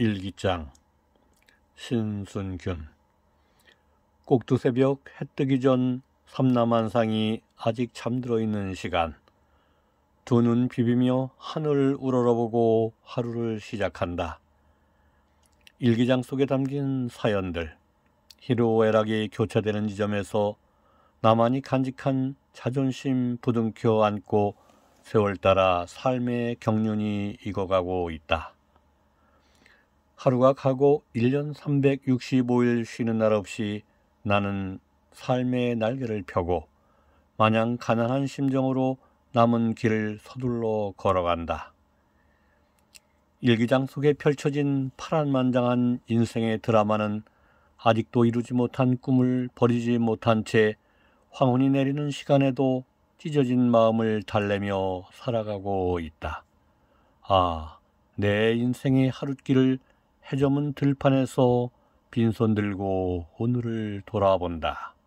일기장 신순균 꼭두새벽 해 뜨기 전 삼남한상이 아직 잠들어 있는 시간 두 눈 비비며 하늘 우러러보고 하루를 시작한다. 일기장 속에 담긴 사연들 희로애락이 교차되는 지점에서 나만이 간직한 자존심 부둥켜 안고 세월 따라 삶의 경륜이 익어가고 있다. 하루가 가고 1년 365일 쉬는 날 없이 나는 삶의 날개를 펴고 마냥 가난한 심정으로 남은 길을 서둘러 걸어간다. 일기장 속에 펼쳐진 파란만장한 인생의 드라마는 아직도 이루지 못한 꿈을 버리지 못한 채 황혼이 내리는 시간에도 찢어진 마음을 달래며 살아가고 있다. 아, 내 인생의 하룻길을 해점은 들판에서 빈손 들고 오늘을 돌아본다.